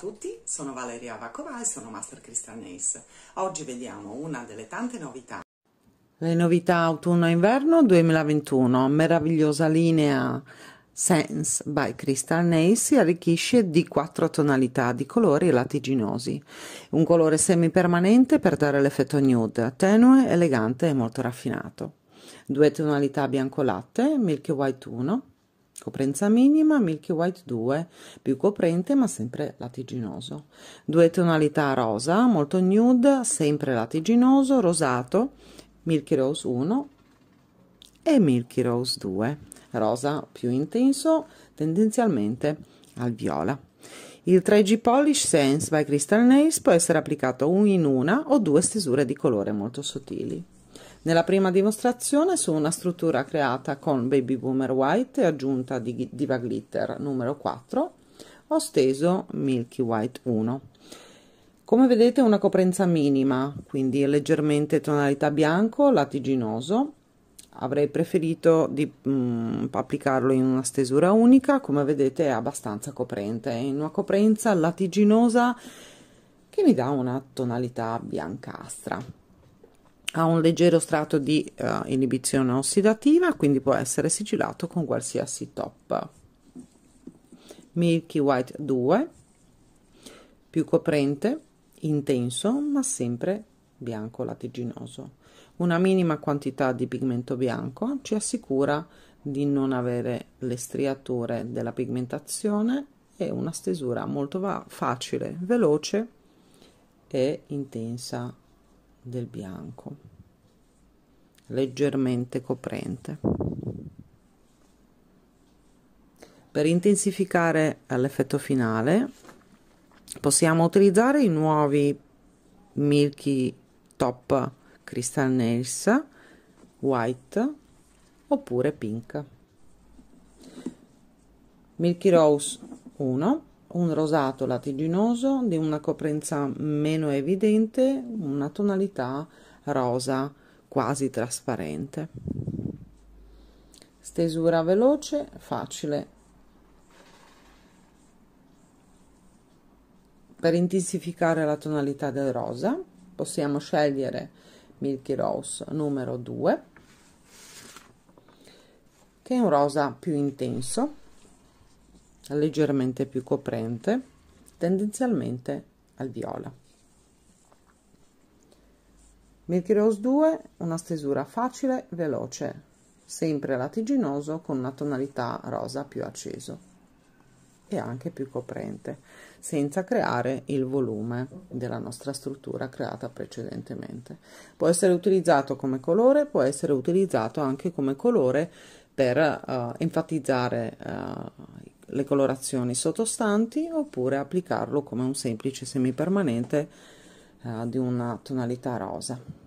tutti, sono Valeria Vacova e sono Master Crystal Ace. Oggi vediamo una delle tante novità. Le novità autunno-inverno 2021, meravigliosa linea Sense by Crystal Nail si arricchisce di quattro tonalità di colori latiginosi. Un colore semipermanente per dare l'effetto nude, tenue, elegante e molto raffinato. Due tonalità bianco latte, Milky White 1, Coprenza minima Milky White 2, più coprente ma sempre latiginoso. Due tonalità rosa, molto nude, sempre latiginoso, rosato, Milky Rose 1 e Milky Rose 2, rosa più intenso, tendenzialmente al viola. Il 3G Polish Sense by Crystal Nails può essere applicato in una o due stesure di colore molto sottili. Nella prima dimostrazione su una struttura creata con Baby Boomer White e aggiunta di Diva Glitter numero 4 ho steso Milky White 1. Come vedete una coprenza minima, quindi leggermente tonalità bianco latiginoso. Avrei preferito di mh, mm, applicarlo in una stesura unica, come vedete è abbastanza coprente, È in una coprenza latiginosa che mi dà una tonalità biancastra ha un leggero strato di uh, inibizione ossidativa, quindi può essere sigillato con qualsiasi top. Milky White 2, più coprente, intenso, ma sempre bianco lattiginoso. Una minima quantità di pigmento bianco ci assicura di non avere le striature della pigmentazione e una stesura molto facile, veloce e intensa del bianco leggermente coprente per intensificare l'effetto finale possiamo utilizzare i nuovi Milky Top Crystal Nails White oppure Pink Milky Rose 1 un rosato latiginoso di una coprenza meno evidente, una tonalità rosa quasi trasparente. Stesura veloce, facile. Per intensificare la tonalità del rosa possiamo scegliere Milky Rose numero 2 che è un rosa più intenso leggermente più coprente tendenzialmente al viola Milky Rose 2 una stesura facile veloce sempre latiginoso con una tonalità rosa più acceso e anche più coprente senza creare il volume della nostra struttura creata precedentemente può essere utilizzato come colore può essere utilizzato anche come colore per uh, enfatizzare uh, le colorazioni sottostanti oppure applicarlo come un semplice semipermanente eh, di una tonalità rosa